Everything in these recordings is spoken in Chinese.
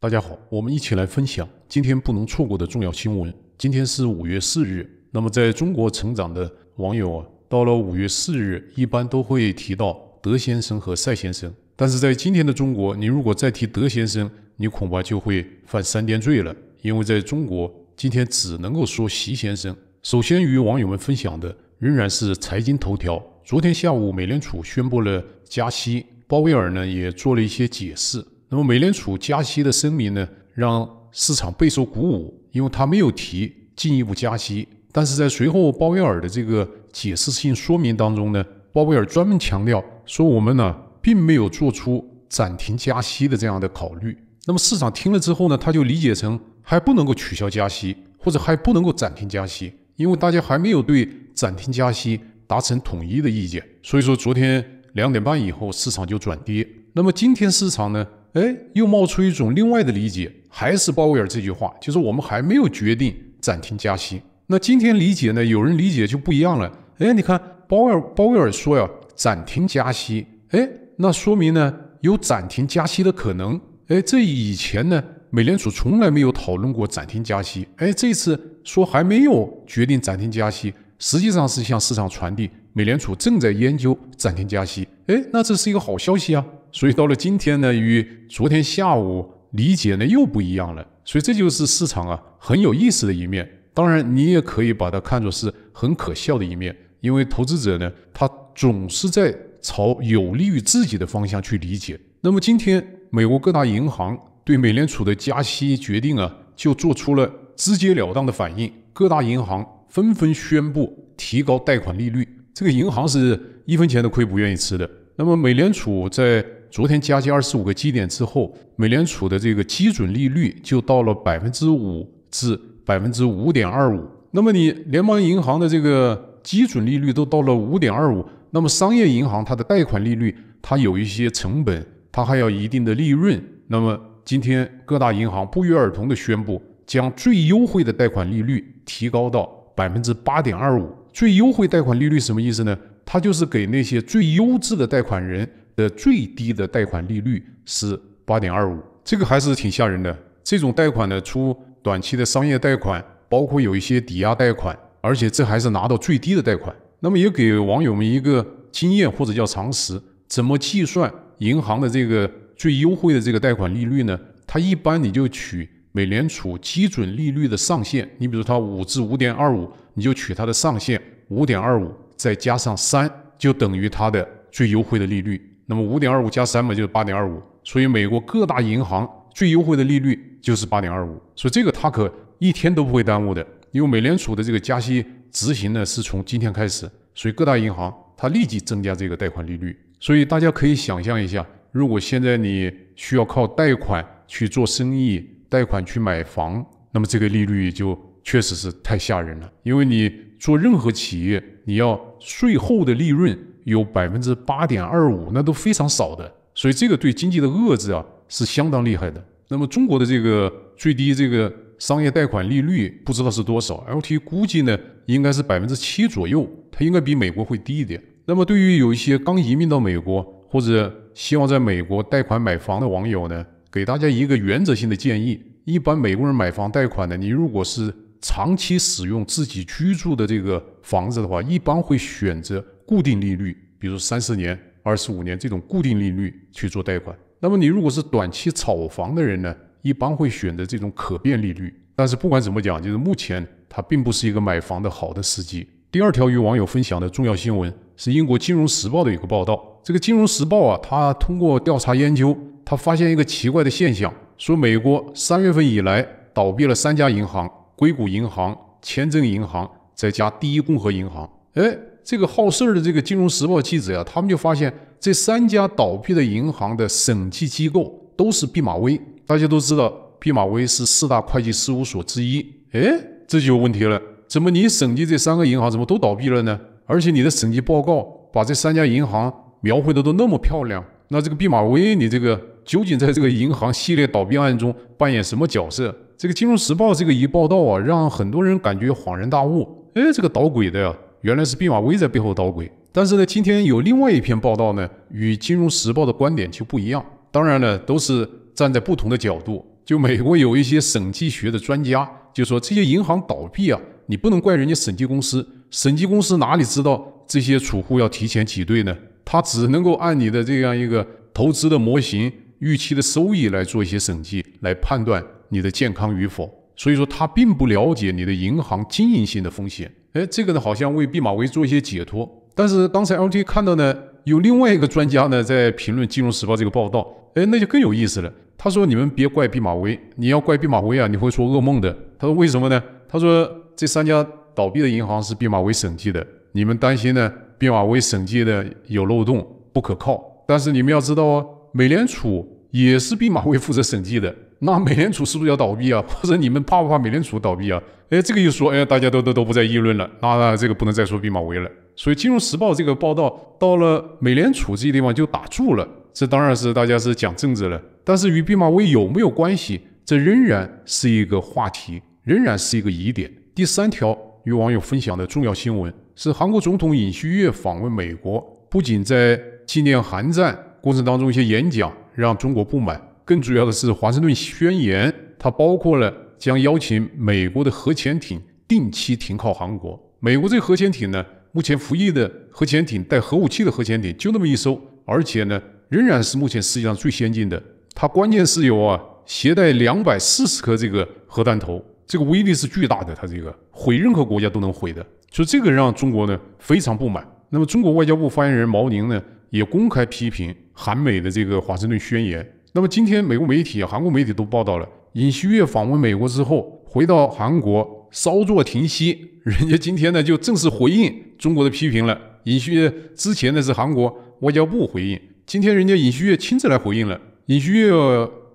大家好，我们一起来分享今天不能错过的重要新闻。今天是五月四日，那么在中国成长的网友啊，到了五月四日，一般都会提到德先生和赛先生。但是在今天的中国，你如果再提德先生，你恐怕就会犯三颠罪了，因为在中国今天只能够说席先生。首先与网友们分享的仍然是财经头条。昨天下午，美联储宣布了加息，鲍威尔呢也做了一些解释。那么美联储加息的声明呢，让市场备受鼓舞，因为他没有提进一步加息。但是在随后鲍威尔的这个解释性说明当中呢，鲍威尔专门强调说，我们呢并没有做出暂停加息的这样的考虑。那么市场听了之后呢，他就理解成还不能够取消加息，或者还不能够暂停加息，因为大家还没有对暂停加息达成统一的意见。所以说，昨天两点半以后市场就转跌。那么今天市场呢？哎，又冒出一种另外的理解，还是鲍威尔这句话，就是我们还没有决定暂停加息。那今天理解呢？有人理解就不一样了。哎，你看鲍威尔鲍威尔说呀，暂停加息，哎，那说明呢有暂停加息的可能。哎，这以前呢，美联储从来没有讨论过暂停加息。哎，这次说还没有决定暂停加息，实际上是向市场传递美联储正在研究暂停加息。哎，那这是一个好消息啊。所以到了今天呢，与昨天下午理解呢又不一样了。所以这就是市场啊很有意思的一面。当然，你也可以把它看作是很可笑的一面，因为投资者呢，他总是在朝有利于自己的方向去理解。那么今天，美国各大银行对美联储的加息决定啊，就做出了直截了当的反应。各大银行纷纷宣布提高贷款利率。这个银行是一分钱都亏不愿意吃的。那么美联储在昨天加息二十五个基点之后，美联储的这个基准利率就到了百分之五至百分之五点二五。那么你联邦银行的这个基准利率都到了五点二五，那么商业银行它的贷款利率它有一些成本，它还要一定的利润。那么今天各大银行不约而同的宣布，将最优惠的贷款利率提高到百分之八点二五。最优惠贷款利率什么意思呢？它就是给那些最优质的贷款人。的最低的贷款利率是八点二五，这个还是挺吓人的。这种贷款呢，出短期的商业贷款，包括有一些抵押贷款，而且这还是拿到最低的贷款。那么也给网友们一个经验或者叫常识：怎么计算银行的这个最优惠的这个贷款利率呢？它一般你就取美联储基准利率的上限。你比如它五至五点二五，你就取它的上限五点二五，再加上三，就等于它的最优惠的利率。那么五点二五加三嘛，就是八点二五。所以美国各大银行最优惠的利率就是八点二五。所以这个它可一天都不会耽误的，因为美联储的这个加息执行呢是从今天开始，所以各大银行它立即增加这个贷款利率。所以大家可以想象一下，如果现在你需要靠贷款去做生意、贷款去买房，那么这个利率就确实是太吓人了。因为你做任何企业，你要税后的利润。有百分之八点二五，那都非常少的，所以这个对经济的遏制啊是相当厉害的。那么中国的这个最低这个商业贷款利率不知道是多少，L T 估计呢应该是百分之七左右，它应该比美国会低一点。那么对于有一些刚移民到美国或者希望在美国贷款买房的网友呢，给大家一个原则性的建议：一般美国人买房贷款呢，你如果是长期使用自己居住的这个房子的话，一般会选择。固定利率，比如三四年、二十五年这种固定利率去做贷款。那么你如果是短期炒房的人呢，一般会选择这种可变利率。但是不管怎么讲，就是目前它并不是一个买房的好的时机。第二条与网友分享的重要新闻是英国金融时报的一个报道。这个金融时报啊，它通过调查研究，它发现一个奇怪的现象，说美国三月份以来倒闭了三家银行：硅谷银行、签证银行，再加第一共和银行。哎。这个好事儿的这个金融时报记者呀，他们就发现这三家倒闭的银行的审计机构都是毕马威。大家都知道，毕马威是四大会计事务所之一。哎，这就有问题了，怎么你审计这三个银行，怎么都倒闭了呢？而且你的审计报告把这三家银行描绘的都那么漂亮，那这个毕马威，你这个究竟在这个银行系列倒闭案中扮演什么角色？这个金融时报这个一报道啊，让很多人感觉恍然大悟。哎，这个捣鬼的呀！原来是毕马威在背后捣鬼，但是呢，今天有另外一篇报道呢，与《金融时报》的观点就不一样。当然呢，都是站在不同的角度。就美国有一些审计学的专家就说，这些银行倒闭啊，你不能怪人家审计公司。审计公司哪里知道这些储户要提前挤兑呢？他只能够按你的这样一个投资的模型、预期的收益来做一些审计，来判断你的健康与否。所以说，他并不了解你的银行经营性的风险。哎，这个呢，好像为毕马威做一些解脱。但是刚才 LT 看到呢，有另外一个专家呢在评论《金融时报》这个报道。哎，那就更有意思了。他说：“你们别怪毕马威，你要怪毕马威啊，你会做噩梦的。”他说：“为什么呢？”他说：“这三家倒闭的银行是毕马威审计的，你们担心呢？毕马威审计的有漏洞，不可靠。但是你们要知道啊，美联储也是毕马威负责审计的。那美联储是不是要倒闭啊？或者你们怕不怕美联储倒闭啊？”哎，这个一说，哎大家都都都不再议论了。那这个不能再说毕马威了。所以《金融时报》这个报道到了美联储这些地方就打住了。这当然是大家是讲政治了，但是与毕马威有没有关系，这仍然是一个话题，仍然是一个疑点。第三条与网友分享的重要新闻是，韩国总统尹锡悦访问美国，不仅在纪念韩战过程当中一些演讲让中国不满，更主要的是《华盛顿宣言》，它包括了。将邀请美国的核潜艇定期停靠韩国。美国这核潜艇呢，目前服役的核潜艇带核武器的核潜艇就那么一艘，而且呢，仍然是目前世界上最先进的。它关键是有啊，携带两百四十颗这个核弹头，这个威力是巨大的，它这个毁任何国家都能毁的，所以这个让中国呢非常不满。那么中国外交部发言人毛宁呢也公开批评韩美的这个华盛顿宣言。那么今天美国媒体、韩国媒体都报道了。尹锡悦访问美国之后，回到韩国稍作停息，人家今天呢就正式回应中国的批评了。尹锡悦之前呢是韩国外交部回应，今天人家尹锡悦亲自来回应了。尹锡悦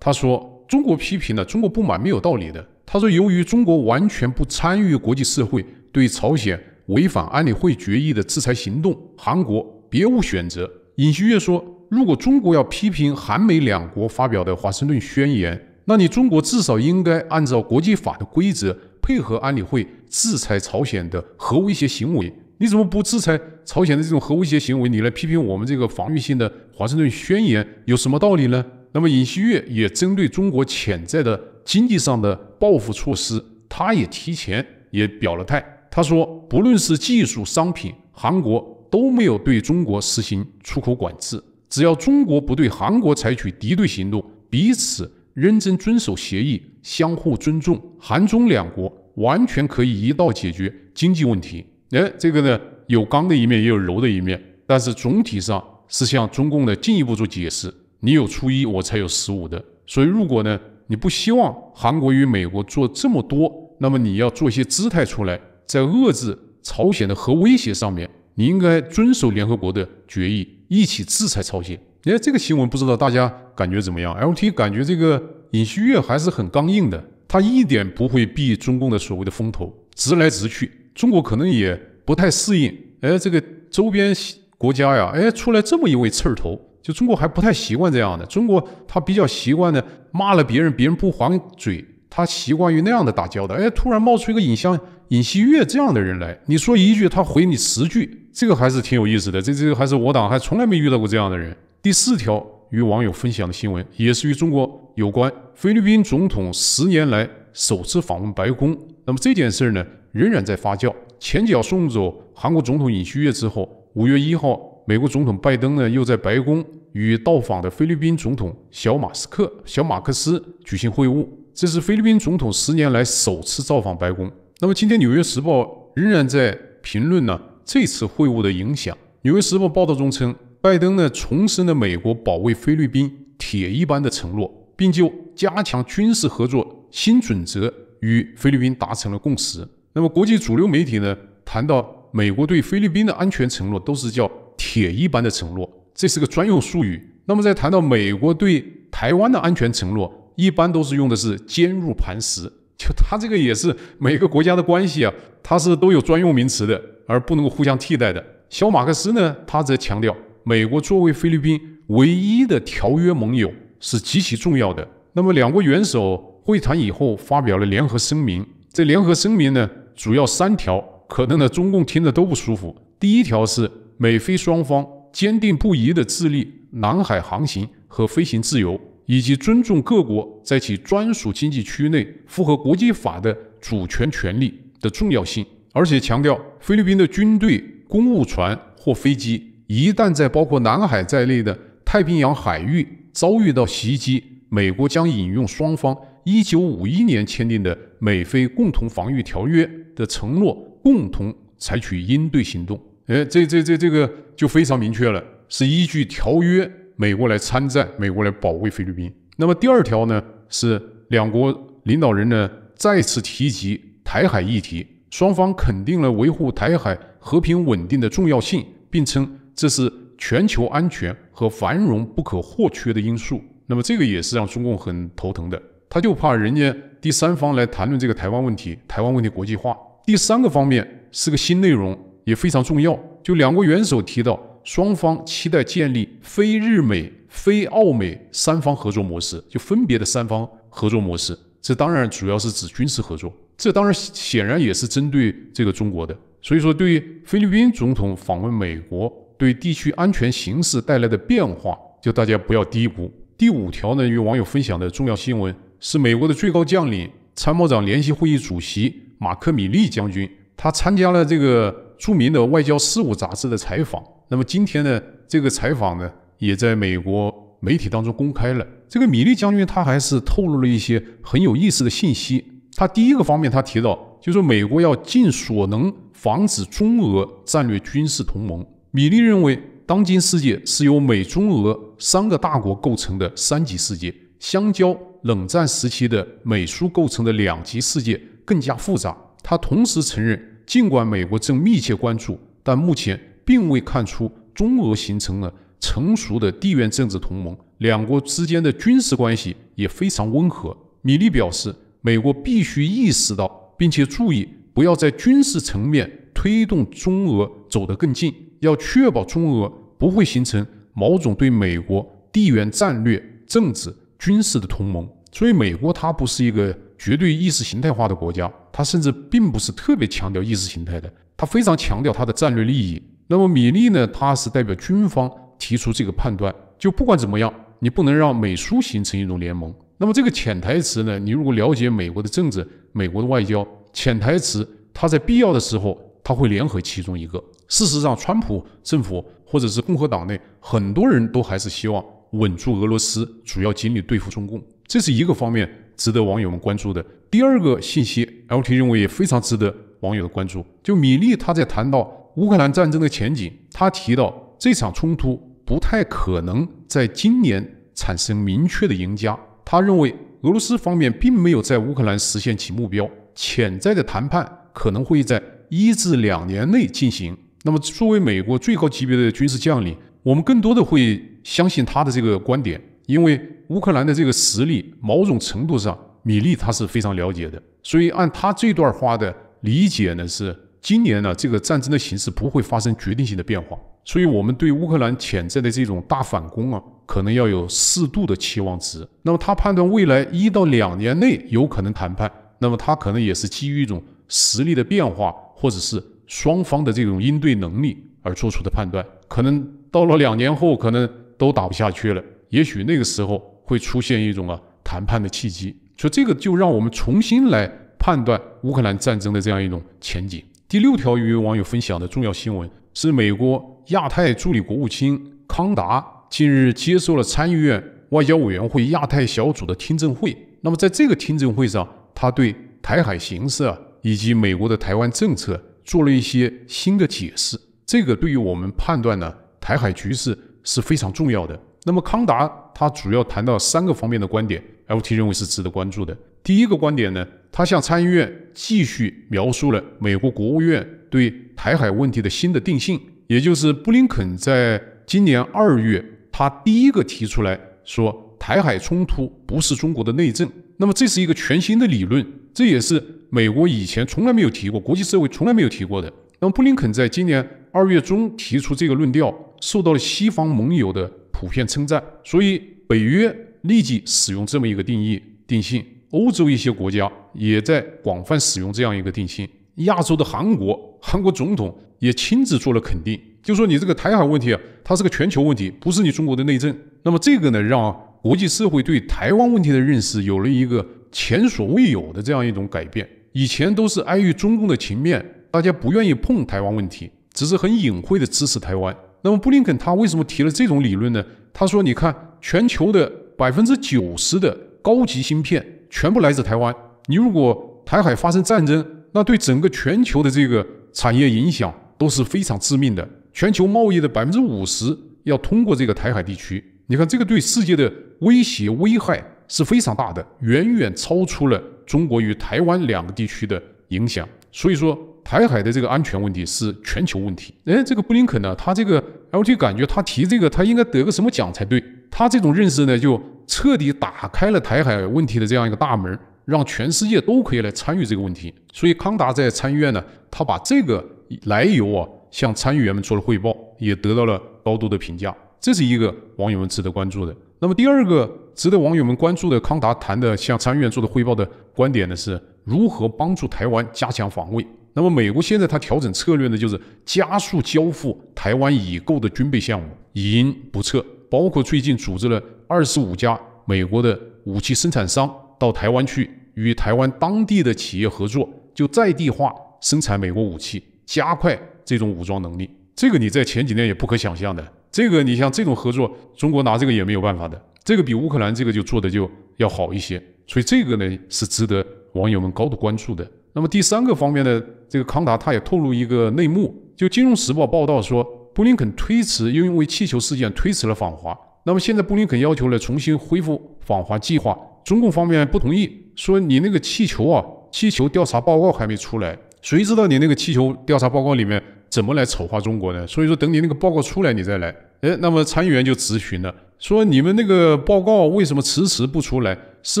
他说：“中国批评的中国不满没有道理的。”他说：“由于中国完全不参与国际社会对朝鲜违反安理会决议的制裁行动，韩国别无选择。”尹锡悦说：“如果中国要批评韩美两国发表的《华盛顿宣言》。”那你中国至少应该按照国际法的规则，配合安理会制裁朝鲜的核威胁行为。你怎么不制裁朝鲜的这种核威胁行为？你来批评我们这个防御性的华盛顿宣言有什么道理呢？那么尹锡悦也针对中国潜在的经济上的报复措施，他也提前也表了态。他说，不论是技术商品，韩国都没有对中国实行出口管制。只要中国不对韩国采取敌对行动，彼此。认真遵守协议，相互尊重，韩中两国完全可以一道解决经济问题。哎，这个呢，有刚的一面，也有柔的一面，但是总体上是向中共的进一步做解释。你有初一，我才有十五的。所以，如果呢你不希望韩国与美国做这么多，那么你要做一些姿态出来，在遏制朝鲜的核威胁上面，你应该遵守联合国的决议，一起制裁朝鲜。哎，这个新闻不知道大家感觉怎么样？LT 感觉这个尹锡悦还是很刚硬的，他一点不会避中共的所谓的风头，直来直去。中国可能也不太适应。哎，这个周边国家呀，哎，出来这么一位刺儿头，就中国还不太习惯这样的。中国他比较习惯的骂了别人，别人不还嘴，他习惯于那样的打交道。哎，突然冒出一个像尹锡悦这样的人来，你说一句，他回你十句，这个还是挺有意思的。这这还是我党还从来没遇到过这样的人。第四条与网友分享的新闻也是与中国有关。菲律宾总统十年来首次访问白宫，那么这件事儿呢，仍然在发酵。前脚送走韩国总统尹锡悦之后，五月一号，美国总统拜登呢又在白宫与到访的菲律宾总统小马斯克、小马克思举行会晤，这是菲律宾总统十年来首次造访白宫。那么今天，《纽约时报》仍然在评论呢这次会晤的影响。《纽约时报》报道中称。拜登呢重申了美国保卫菲律宾铁一般的承诺，并就加强军事合作新准则与菲律宾达成了共识。那么国际主流媒体呢谈到美国对菲律宾的安全承诺都是叫铁一般的承诺，这是个专用术语。那么在谈到美国对台湾的安全承诺，一般都是用的是坚如磐石。就他这个也是每个国家的关系啊，它是都有专用名词的，而不能够互相替代的。小马克思呢，他则强调。美国作为菲律宾唯一的条约盟友是极其重要的。那么，两国元首会谈以后发表了联合声明。这联合声明呢，主要三条，可能呢中共听着都不舒服。第一条是美菲双方坚定不移的致力南海航行和飞行自由，以及尊重各国在其专属经济区内符合国际法的主权权利的重要性，而且强调菲律宾的军队、公务船或飞机。一旦在包括南海在内的太平洋海域遭遇到袭击，美国将引用双方1951年签订的美菲共同防御条约的承诺，共同采取应对行动。哎，这这这这个就非常明确了，是依据条约，美国来参战，美国来保卫菲律宾。那么第二条呢，是两国领导人呢再次提及台海议题，双方肯定了维护台海和平稳定的重要性，并称。这是全球安全和繁荣不可或缺的因素，那么这个也是让中共很头疼的，他就怕人家第三方来谈论这个台湾问题，台湾问题国际化。第三个方面是个新内容，也非常重要。就两国元首提到，双方期待建立非日美、非澳美三方合作模式，就分别的三方合作模式。这当然主要是指军事合作，这当然显然也是针对这个中国的。所以说，对于菲律宾总统访问美国。对地区安全形势带来的变化，就大家不要低估。第五条呢，与网友分享的重要新闻是美国的最高将领、参谋长联席会议主席马克·米利将军，他参加了这个著名的《外交事务》杂志的采访。那么今天呢，这个采访呢，也在美国媒体当中公开了。这个米利将军他还是透露了一些很有意思的信息。他第一个方面，他提到就是美国要尽所能防止中俄战略军事同盟。米利认为，当今世界是由美、中、俄三个大国构成的三级世界，相较冷战时期的美苏构成的两级世界更加复杂。他同时承认，尽管美国正密切关注，但目前并未看出中俄形成了成熟的地缘政治同盟。两国之间的军事关系也非常温和。米利表示，美国必须意识到，并且注意不要在军事层面推动中俄走得更近。要确保中俄不会形成某种对美国地缘战略、政治、军事的同盟。所以，美国它不是一个绝对意识形态化的国家，它甚至并不是特别强调意识形态的，它非常强调它的战略利益。那么，米利呢？他是代表军方提出这个判断。就不管怎么样，你不能让美苏形成一种联盟。那么，这个潜台词呢？你如果了解美国的政治、美国的外交，潜台词它在必要的时候它会联合其中一个。事实上，川普政府或者是共和党内很多人都还是希望稳住俄罗斯，主要精力对付中共，这是一个方面值得网友们关注的。第二个信息，LT 认为也非常值得网友的关注。就米利，他在谈到乌克兰战争的前景，他提到这场冲突不太可能在今年产生明确的赢家。他认为俄罗斯方面并没有在乌克兰实现其目标，潜在的谈判可能会在一至两年内进行。那么，作为美国最高级别的军事将领，我们更多的会相信他的这个观点，因为乌克兰的这个实力，某种程度上，米利他是非常了解的。所以，按他这段话的理解呢，是今年呢，这个战争的形势不会发生决定性的变化。所以，我们对乌克兰潜在的这种大反攻啊，可能要有适度的期望值。那么，他判断未来一到两年内有可能谈判，那么他可能也是基于一种实力的变化，或者是。双方的这种应对能力而做出的判断，可能到了两年后，可能都打不下去了。也许那个时候会出现一种啊谈判的契机，所以这个就让我们重新来判断乌克兰战争的这样一种前景。第六条与网友分享的重要新闻是，美国亚太助理国务卿康达近日接受了参议院外交委员会亚太小组的听证会。那么在这个听证会上，他对台海形势啊以及美国的台湾政策。做了一些新的解释，这个对于我们判断呢台海局势是非常重要的。那么康达他主要谈到三个方面的观点，LT 认为是值得关注的。第一个观点呢，他向参议院继续描述了美国国务院对台海问题的新的定性，也就是布林肯在今年二月他第一个提出来说，台海冲突不是中国的内政。那么这是一个全新的理论，这也是美国以前从来没有提过，国际社会从来没有提过的。那么布林肯在今年二月中提出这个论调，受到了西方盟友的普遍称赞，所以北约立即使用这么一个定义定性，欧洲一些国家也在广泛使用这样一个定性。亚洲的韩国，韩国总统也亲自做了肯定，就说你这个台海问题啊，它是个全球问题，不是你中国的内政。那么这个呢，让。国际社会对台湾问题的认识有了一个前所未有的这样一种改变。以前都是碍于中共的情面，大家不愿意碰台湾问题，只是很隐晦的支持台湾。那么布林肯他为什么提了这种理论呢？他说：“你看，全球的百分之九十的高级芯片全部来自台湾。你如果台海发生战争，那对整个全球的这个产业影响都是非常致命的。全球贸易的百分之五十要通过这个台海地区。”你看，这个对世界的威胁危害是非常大的，远远超出了中国与台湾两个地区的影响。所以说，台海的这个安全问题是全球问题。哎，这个布林肯呢，他这个，l g 感觉他提这个，他应该得个什么奖才对。他这种认识呢，就彻底打开了台海问题的这样一个大门，让全世界都可以来参与这个问题。所以，康达在参议院呢，他把这个来由啊，向参议员们做了汇报，也得到了高度的评价。这是一个网友们值得关注的。那么第二个值得网友们关注的，康达谈的向参议院做的汇报的观点呢，是如何帮助台湾加强防卫。那么美国现在它调整策略呢，就是加速交付台湾已购的军备项目，以因不测。包括最近组织了二十五家美国的武器生产商到台湾去，与台湾当地的企业合作，就在地化生产美国武器，加快这种武装能力。这个你在前几年也不可想象的。这个你像这种合作，中国拿这个也没有办法的。这个比乌克兰这个就做的就要好一些，所以这个呢是值得网友们高度关注的。那么第三个方面呢，这个康达他也透露一个内幕，就《金融时报》报道说，布林肯推迟又因为气球事件推迟了访华。那么现在布林肯要求呢重新恢复访华计划，中共方面不同意，说你那个气球啊，气球调查报告还没出来，谁知道你那个气球调查报告里面。怎么来丑化中国呢？所以说，等你那个报告出来，你再来。哎，那么参议员就咨询了，说你们那个报告为什么迟迟不出来？是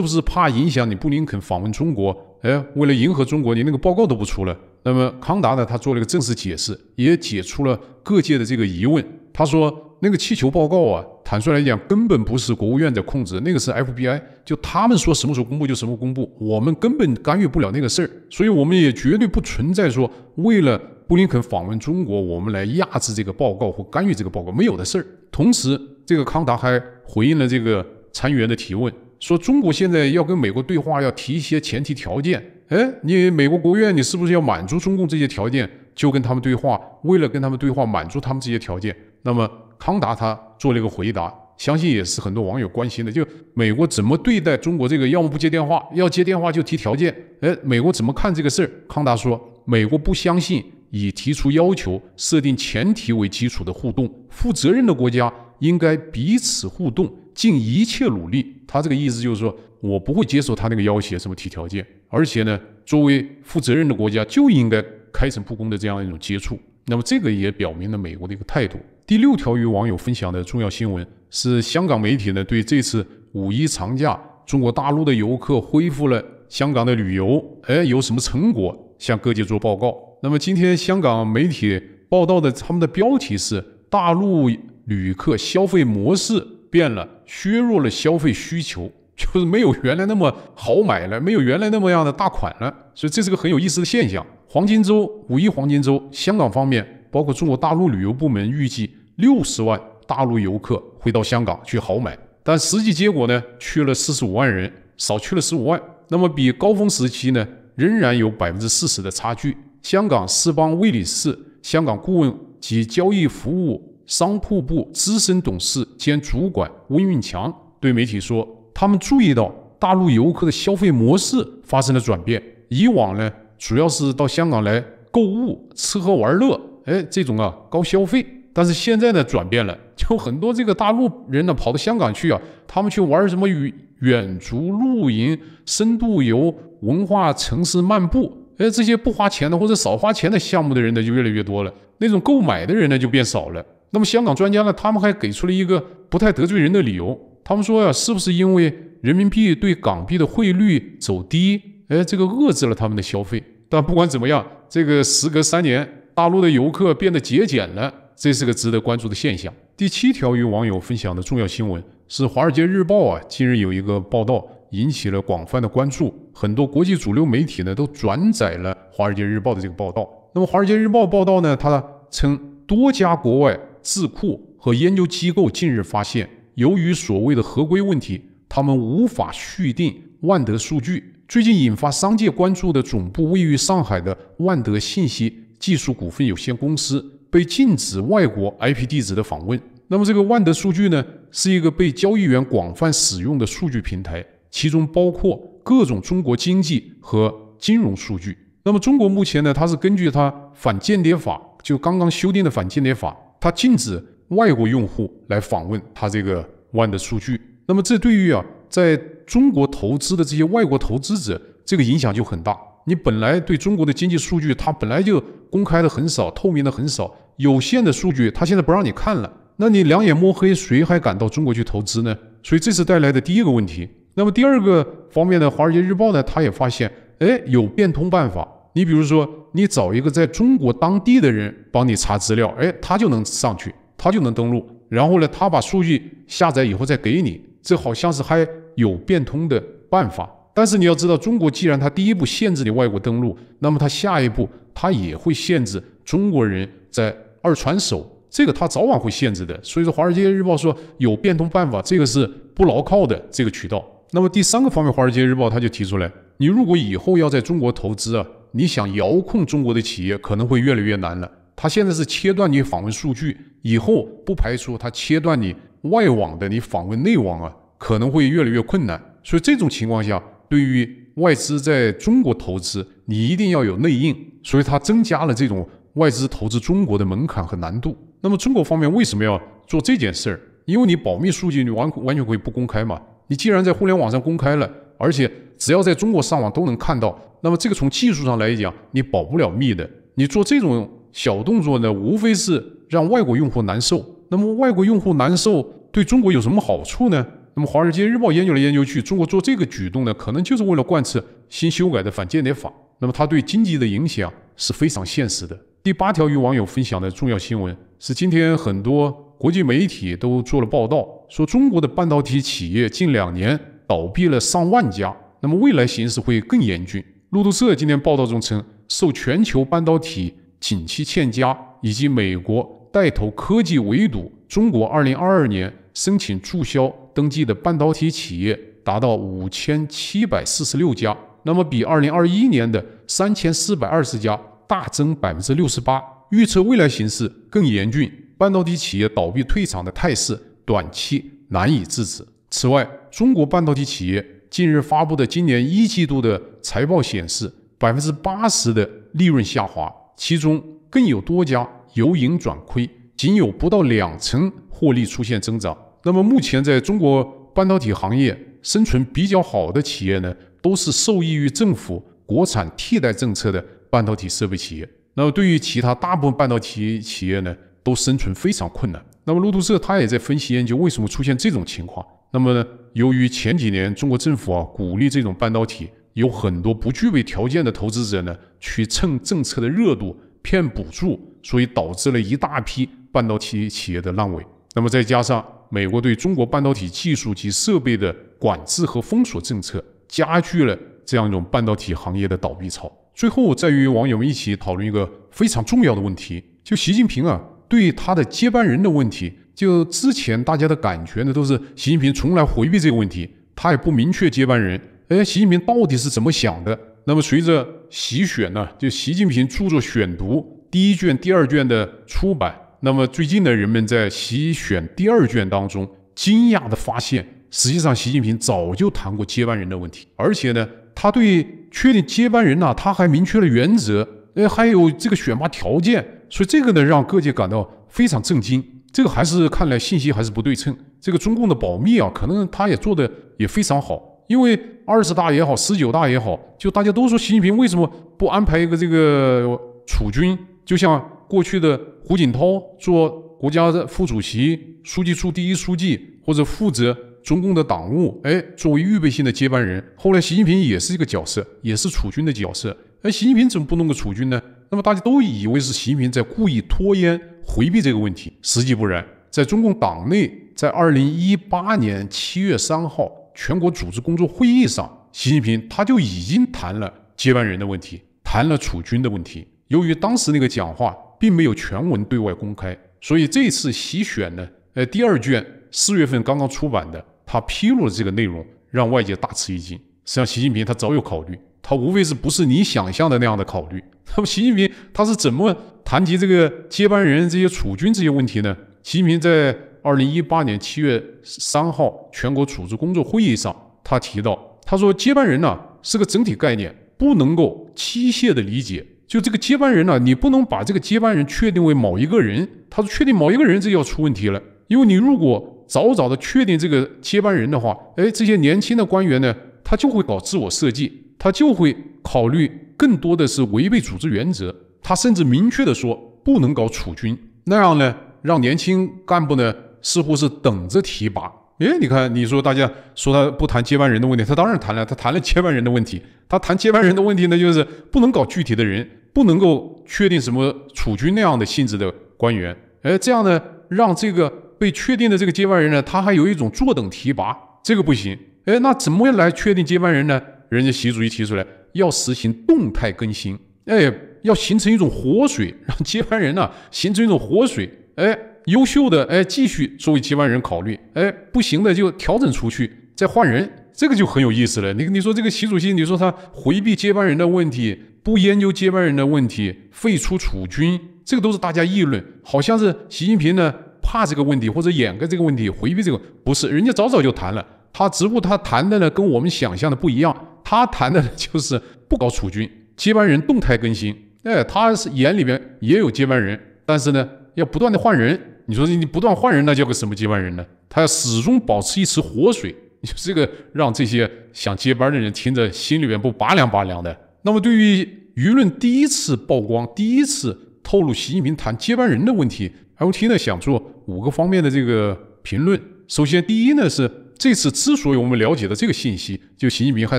不是怕影响你布林肯访问中国？哎，为了迎合中国，你那个报告都不出来。那么康达呢？他做了一个正式解释，也解出了各界的这个疑问。他说，那个气球报告啊，坦率来讲，根本不是国务院的控制，那个是 FBI，就他们说什么时候公布就什么公布，我们根本干预不了那个事儿。所以我们也绝对不存在说为了。布林肯访问中国，我们来压制这个报告或干预这个报告没有的事儿。同时，这个康达还回应了这个参议员的提问，说中国现在要跟美国对话，要提一些前提条件。哎，你美国国务院，你是不是要满足中共这些条件就跟他们对话？为了跟他们对话，满足他们这些条件，那么康达他做了一个回答，相信也是很多网友关心的，就美国怎么对待中国这个，要么不接电话，要接电话就提条件。哎，美国怎么看这个事儿？康达说，美国不相信。以提出要求、设定前提为基础的互动，负责任的国家应该彼此互动，尽一切努力。他这个意思就是说，我不会接受他那个要挟，什么提条件。而且呢，作为负责任的国家，就应该开诚布公的这样一种接触。那么这个也表明了美国的一个态度。第六条与网友分享的重要新闻是，香港媒体呢对这次五一长假，中国大陆的游客恢复了香港的旅游，哎有什么成果，向各界做报告。那么今天香港媒体报道的他们的标题是：大陆旅客消费模式变了，削弱了消费需求，就是没有原来那么好买了，没有原来那么样的大款了。所以这是个很有意思的现象。黄金周五一黄金周，香港方面包括中国大陆旅游部门预计六十万大陆游客会到香港去豪买，但实际结果呢，去了四十五万人，少去了十五万。那么比高峰时期呢，仍然有百分之四十的差距。香港世邦魏理仕香港顾问及交易服务商铺部资深董事兼主管温运强对媒体说：“他们注意到大陆游客的消费模式发生了转变。以往呢，主要是到香港来购物、吃喝玩乐，哎，这种啊高消费。但是现在呢，转变了，就很多这个大陆人呢跑到香港去啊，他们去玩什么远远足、露营、深度游、文化城市漫步。”哎，这些不花钱的或者少花钱的项目的人呢，就越来越多了；那种购买的人呢，就变少了。那么香港专家呢，他们还给出了一个不太得罪人的理由，他们说呀，是不是因为人民币对港币的汇率走低？哎，这个遏制了他们的消费。但不管怎么样，这个时隔三年，大陆的游客变得节俭了，这是个值得关注的现象。第七条与网友分享的重要新闻是《华尔街日报》啊，近日有一个报道。引起了广泛的关注，很多国际主流媒体呢都转载了《华尔街日报》的这个报道。那么，《华尔街日报》报道呢，它称多家国外智库和研究机构近日发现，由于所谓的合规问题，他们无法续订万德数据。最近引发商界关注的总部位于上海的万德信息技术股份有限公司被禁止外国 IP 地址的访问。那么，这个万德数据呢，是一个被交易员广泛使用的数据平台。其中包括各种中国经济和金融数据。那么中国目前呢？它是根据它反间谍法，就刚刚修订的反间谍法，它禁止外国用户来访问它这个 One 的数据。那么这对于啊，在中国投资的这些外国投资者，这个影响就很大。你本来对中国的经济数据，它本来就公开的很少，透明的很少，有限的数据，它现在不让你看了，那你两眼摸黑，谁还敢到中国去投资呢？所以这次带来的第一个问题。那么第二个方面呢，《华尔街日报》呢，他也发现，哎，有变通办法。你比如说，你找一个在中国当地的人帮你查资料，哎，他就能上去，他就能登录。然后呢，他把数据下载以后再给你，这好像是还有变通的办法。但是你要知道，中国既然他第一步限制你外国登录，那么他下一步他也会限制中国人在二传手，这个他早晚会限制的。所以说，《华尔街日报》说有变通办法，这个是不牢靠的这个渠道。那么第三个方面，《华尔街日报》他就提出来，你如果以后要在中国投资啊，你想遥控中国的企业，可能会越来越难了。他现在是切断你访问数据，以后不排除他切断你外网的你访问内网啊，可能会越来越困难。所以这种情况下，对于外资在中国投资，你一定要有内应。所以它增加了这种外资投资中国的门槛和难度。那么中国方面为什么要做这件事儿？因为你保密数据，你完完全可以不公开嘛。你既然在互联网上公开了，而且只要在中国上网都能看到，那么这个从技术上来讲，你保不了密的。你做这种小动作呢，无非是让外国用户难受。那么外国用户难受，对中国有什么好处呢？那么《华尔街日报》研究来研究去，中国做这个举动呢，可能就是为了贯彻新修改的反间谍法。那么它对经济的影响是非常现实的。第八条，与网友分享的重要新闻是今天很多国际媒体都做了报道。说中国的半导体企业近两年倒闭了上万家，那么未来形势会更严峻。路透社今天报道中称，受全球半导体景气欠佳以及美国带头科技围堵，中国2022年申请注销登记的半导体企业达到5746家，那么比2021年的3420家大增68%，预测未来形势更严峻，半导体企业倒闭退场的态势。短期难以制止。此外，中国半导体企业近日发布的今年一季度的财报显示，百分之八十的利润下滑，其中更有多家由盈转亏，仅有不到两成获利出现增长。那么，目前在中国半导体行业生存比较好的企业呢，都是受益于政府国产替代政策的半导体设备企业。那么，对于其他大部分半导体企业呢，都生存非常困难。那么路透社他也在分析研究为什么出现这种情况。那么呢，由于前几年中国政府啊鼓励这种半导体，有很多不具备条件的投资者呢，去蹭政策的热度骗补助，所以导致了一大批半导体企业的烂尾。那么再加上美国对中国半导体技术及设备的管制和封锁政策，加剧了这样一种半导体行业的倒闭潮。最后再与网友们一起讨论一个非常重要的问题，就习近平啊。对他的接班人的问题，就之前大家的感觉呢，都是习近平从来回避这个问题，他也不明确接班人。哎，习近平到底是怎么想的？那么随着习选呢，就习近平著作选读第一卷、第二卷的出版，那么最近呢，人们在习选第二卷当中惊讶的发现，实际上习近平早就谈过接班人的问题，而且呢，他对确定接班人呢，他还明确了原则，哎，还有这个选拔条件。所以这个呢，让各界感到非常震惊。这个还是看来信息还是不对称。这个中共的保密啊，可能他也做的也非常好。因为二十大也好，十九大也好，就大家都说习近平为什么不安排一个这个储君？就像过去的胡锦涛做国家的副主席、书记处第一书记，或者负责中共的党务，哎，作为预备性的接班人。后来习近平也是一个角色，也是储君的角色。哎，习近平怎么不弄个储君呢？那么大家都以为是习近平在故意拖延回避这个问题，实际不然。在中共党内，在二零一八年七月三号全国组织工作会议上，习近平他就已经谈了接班人的问题，谈了储君的问题。由于当时那个讲话并没有全文对外公开，所以这次习选呢，呃，第二卷四月份刚刚出版的，他披露了这个内容，让外界大吃一惊。实际上，习近平他早有考虑。他无非是不是你想象的那样的考虑。那么习近平他是怎么谈及这个接班人这些储君这些问题呢？习近平在二零一八年七月三号全国组织工作会议上，他提到，他说接班人呢是个整体概念，不能够机械的理解。就这个接班人呢，你不能把这个接班人确定为某一个人。他说确定某一个人这要出问题了，因为你如果早早的确定这个接班人的话，哎，这些年轻的官员呢，他就会搞自我设计。他就会考虑更多的是违背组织原则。他甚至明确的说，不能搞储君那样呢，让年轻干部呢似乎是等着提拔。哎，你看，你说大家说他不谈接班人的问题，他当然谈了，他谈了接班人的问题。他谈接班人的问题呢，就是不能搞具体的人，不能够确定什么储君那样的性质的官员。哎，这样呢，让这个被确定的这个接班人呢，他还有一种坐等提拔，这个不行。哎，那怎么来确定接班人呢？人家习主席提出来要实行动态更新，哎，要形成一种活水，让接班人呢形成一种活水，哎，优秀的哎继续作为接班人考虑，哎，不行的就调整出去，再换人，这个就很有意思了。你你说这个习主席，你说他回避接班人的问题，不研究接班人的问题，废除储君，这个都是大家议论，好像是习近平呢怕这个问题或者掩盖这个问题，回避这个不是，人家早早就谈了，他职务他谈的呢跟我们想象的不一样。他谈的就是不搞储君接班人动态更新，哎，他是眼里边也有接班人，但是呢要不断的换人。你说你不断换人，那叫个什么接班人呢？他要始终保持一池活水。你 说这个让这些想接班的人听着心里边不拔凉拔凉的。那么对于舆论第一次曝光、第一次透露习近平谈接班人的问题，我 t 呢想做五个方面的这个评论。首先第一呢是。这次之所以我们了解到这个信息，就习近平还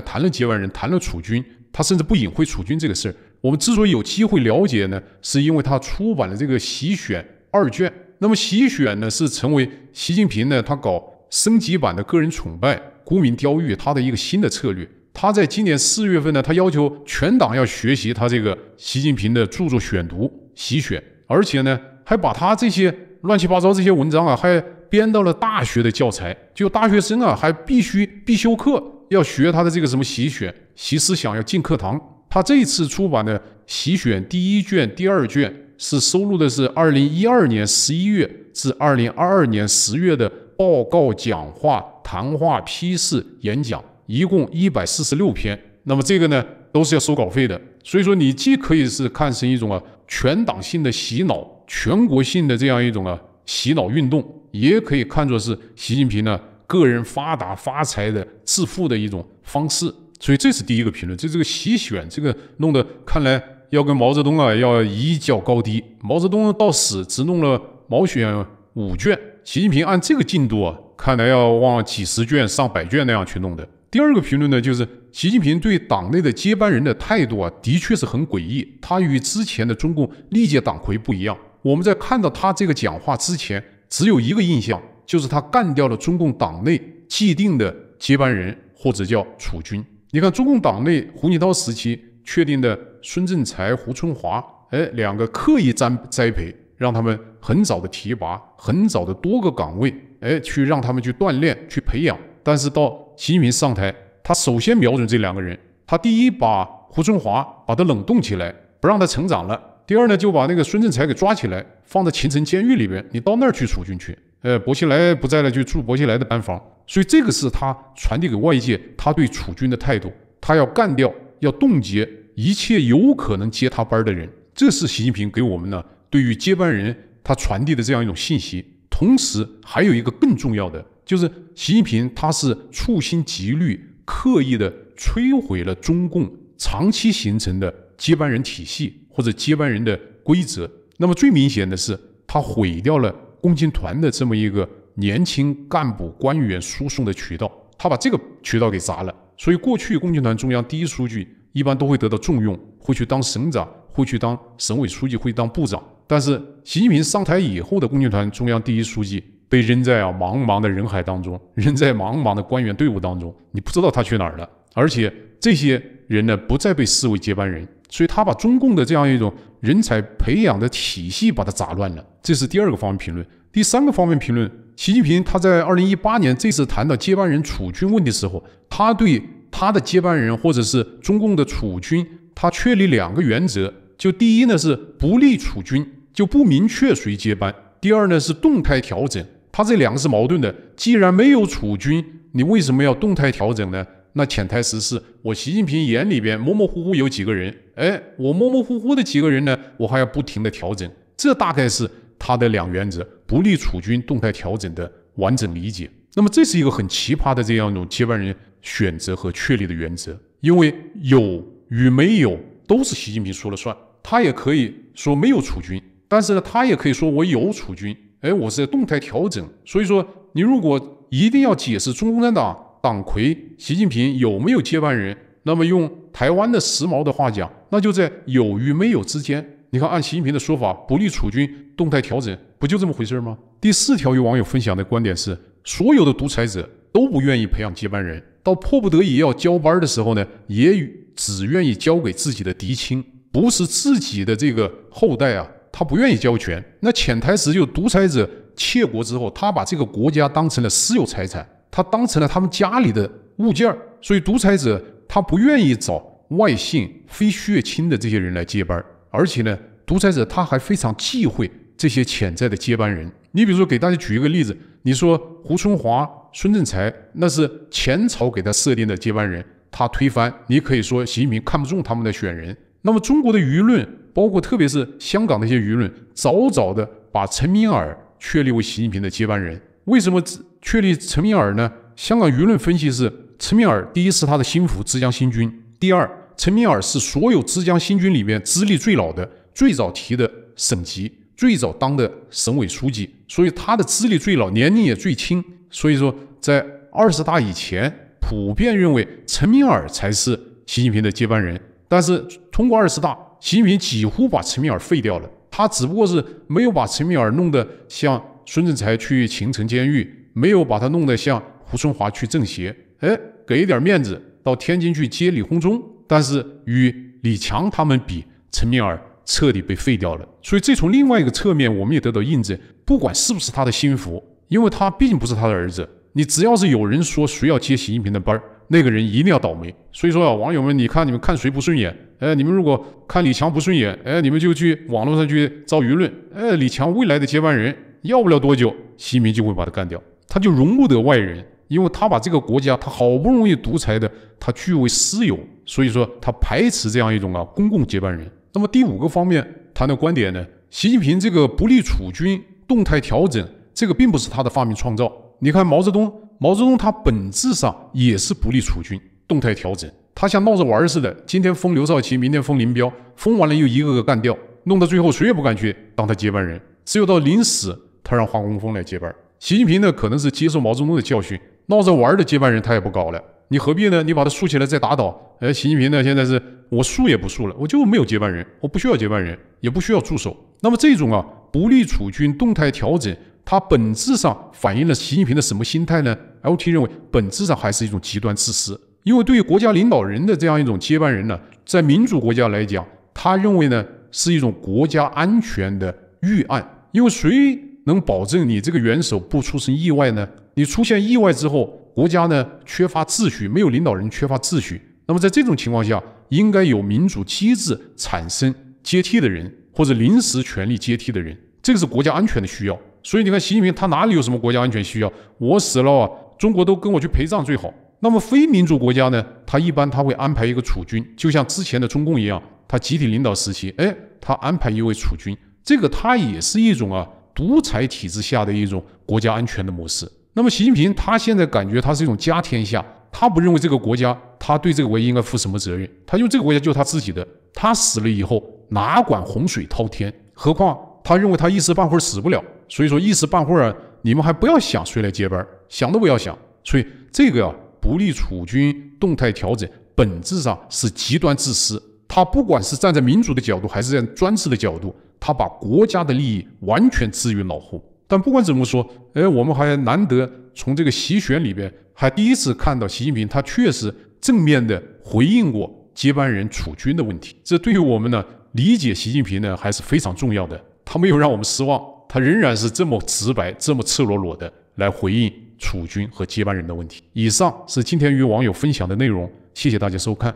谈了接班人，谈了储君，他甚至不隐晦储君这个事儿。我们之所以有机会了解呢，是因为他出版了这个《习选》二卷。那么《习选》呢，是成为习近平呢他搞升级版的个人崇拜、沽名钓誉他的一个新的策略。他在今年四月份呢，他要求全党要学习他这个习近平的著作选读《习选》，而且呢，还把他这些乱七八糟这些文章啊，还。编到了大学的教材，就大学生啊，还必须必修课要学他的这个什么习选习思想要进课堂。他这次出版的习选第一卷、第二卷是收录的是二零一二年十一月至二零二二年十月的报告、讲话、谈话、批示、演讲，一共一百四十六篇。那么这个呢，都是要收稿费的。所以说，你既可以是看成一种啊全党性的洗脑，全国性的这样一种啊。洗脑运动也可以看作是习近平呢个人发达发财的致富的一种方式，所以这是第一个评论。这这个洗选这个弄的，看来要跟毛泽东啊要一较高低。毛泽东到死只弄了毛选五卷，习近平按这个进度啊，看来要往几十卷、上百卷那样去弄的。第二个评论呢，就是习近平对党内的接班人的态度啊，的确是很诡异，他与之前的中共历届党魁不一样。我们在看到他这个讲话之前，只有一个印象，就是他干掉了中共党内既定的接班人，或者叫储君。你看，中共党内胡锦涛时期确定的孙政才、胡春华，哎，两个刻意栽栽培，让他们很早的提拔，很早的多个岗位，哎，去让他们去锻炼、去培养。但是到习近平上台，他首先瞄准这两个人，他第一把胡春华把他冷冻起来，不让他成长了。第二呢，就把那个孙振才给抓起来，放在秦城监狱里边。你到那儿去处军去。呃，薄熙来不在了，就住薄熙来的班房。所以这个是他传递给外界他对处军的态度。他要干掉，要冻结一切有可能接他班的人。这是习近平给我们呢，对于接班人他传递的这样一种信息。同时还有一个更重要的，就是习近平他是处心积虑、刻意的摧毁了中共长期形成的接班人体系。或者接班人的规则，那么最明显的是，他毁掉了共青团的这么一个年轻干部官员输送的渠道，他把这个渠道给砸了。所以，过去共青团中央第一书记一般都会得到重用，会去当省长，会去当省委书记，会当部长。但是，习近平上台以后的共青团中央第一书记被扔在啊茫茫的人海当中，扔在茫茫的官员队伍当中，你不知道他去哪儿了。而且，这些人呢，不再被视为接班人。所以他把中共的这样一种人才培养的体系把它砸乱了，这是第二个方面评论。第三个方面评论，习近平他在二零一八年这次谈到接班人储君问题的时候，他对他的接班人或者是中共的储君，他确立两个原则：就第一呢是不立储君，就不明确谁接班；第二呢是动态调整。他这两个是矛盾的，既然没有储君，你为什么要动态调整呢？那潜台词是我习近平眼里边模模糊糊有几个人？哎，我模模糊糊的几个人呢？我还要不停的调整，这大概是他的两原则：不利储君，动态调整的完整理解。那么这是一个很奇葩的这样一种接班人选择和确立的原则，因为有与没有都是习近平说了算，他也可以说没有储君，但是呢，他也可以说我有储君。哎，我是在动态调整。所以说，你如果一定要解释中共产党。党魁习近平有没有接班人？那么用台湾的时髦的话讲，那就在有与没有之间。你看，按习近平的说法，不利储君，动态调整，不就这么回事吗？第四条，与网友分享的观点是：所有的独裁者都不愿意培养接班人，到迫不得已要交班的时候呢，也只愿意交给自己的嫡亲，不是自己的这个后代啊，他不愿意交权。那潜台词就独裁者窃国之后，他把这个国家当成了私有财产。他当成了他们家里的物件儿，所以独裁者他不愿意找外姓、非血亲的这些人来接班儿，而且呢，独裁者他还非常忌讳这些潜在的接班人。你比如说，给大家举一个例子，你说胡春华、孙政才，那是前朝给他设定的接班人，他推翻。你可以说习近平看不中他们的选人，那么中国的舆论，包括特别是香港那些舆论，早早的把陈敏尔确立为习近平的接班人，为什么？确立陈敏尔呢？香港舆论分析是：陈敏尔第一是他的心腹浙江新军，第二陈敏尔是所有浙江新军里面资历最老的，最早提的省级，最早当的省委书记，所以他的资历最老，年龄也最轻。所以说，在二十大以前，普遍认为陈敏尔才是习近平的接班人。但是通过二十大，习近平几乎把陈敏尔废掉了，他只不过是没有把陈敏尔弄得像孙政才去秦城监狱。没有把他弄得像胡春华去政协，哎，给一点面子，到天津去接李鸿忠。但是与李强他们比，陈明儿彻底被废掉了。所以这从另外一个侧面，我们也得到印证。不管是不是他的心腹，因为他并不是他的儿子。你只要是有人说谁要接习近平的班儿，那个人一定要倒霉。所以说啊，网友们，你看你们看谁不顺眼，哎，你们如果看李强不顺眼，哎，你们就去网络上去造舆论，哎，李强未来的接班人，要不了多久，习近平就会把他干掉。他就容不得外人，因为他把这个国家，他好不容易独裁的，他据为私有，所以说他排斥这样一种啊公共接班人。那么第五个方面谈的观点呢，习近平这个不利储君动态调整，这个并不是他的发明创造。你看毛泽东，毛泽东他本质上也是不利储君动态调整，他像闹着玩似的，今天封刘少奇，明天封林彪，封完了又一个个干掉，弄到最后谁也不敢去当他接班人，只有到临死他让华国锋来接班。习近平呢，可能是接受毛泽东的教训，闹着玩的接班人他也不搞了。你何必呢？你把他竖起来再打倒。哎，习近平呢，现在是我竖也不竖了，我就没有接班人，我不需要接班人，也不需要助手。那么这种啊不利储君动态调整，它本质上反映了习近平的什么心态呢？LT 认为，本质上还是一种极端自私。因为对于国家领导人的这样一种接班人呢，在民主国家来讲，他认为呢是一种国家安全的预案，因为谁？能保证你这个元首不出生意外呢？你出现意外之后，国家呢缺乏秩序，没有领导人缺乏秩序。那么在这种情况下，应该有民主机制产生接替的人，或者临时权力接替的人，这个是国家安全的需要。所以你看，习近平他哪里有什么国家安全需要？我死了，中国都跟我去陪葬最好。那么非民主国家呢？他一般他会安排一个储君，就像之前的中共一样，他集体领导时期，哎，他安排一位储君，这个他也是一种啊。独裁体制下的一种国家安全的模式。那么，习近平他现在感觉他是一种家天下，他不认为这个国家，他对这个国家应该负什么责任？他用这个国家就是他自己的，他死了以后哪管洪水滔天？何况他认为他一时半会儿死不了，所以说一时半会儿你们还不要想谁来接班，想都不要想。所以这个啊，不利储君动态调整，本质上是极端自私。他不管是站在民主的角度，还是这样专制的角度。他把国家的利益完全置于脑后，但不管怎么说，哎，我们还难得从这个习选里边，还第一次看到习近平，他确实正面的回应过接班人储军的问题。这对于我们呢，理解习近平呢，还是非常重要的。他没有让我们失望，他仍然是这么直白、这么赤裸裸的来回应储军和接班人的问题。以上是今天与网友分享的内容，谢谢大家收看。